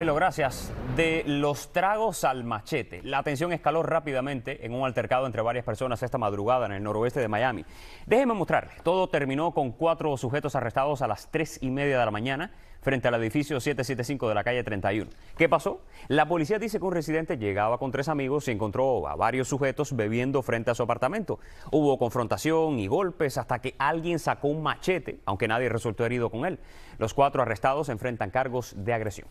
gracias. De los tragos al machete. La tensión escaló rápidamente en un altercado entre varias personas esta madrugada en el noroeste de Miami. Déjenme mostrarles. Todo terminó con cuatro sujetos arrestados a las tres y media de la mañana frente al edificio 775 de la calle 31. ¿Qué pasó? La policía dice que un residente llegaba con tres amigos y encontró a varios sujetos bebiendo frente a su apartamento. Hubo confrontación y golpes hasta que alguien sacó un machete, aunque nadie resultó herido con él. Los cuatro arrestados enfrentan cargos de agresión.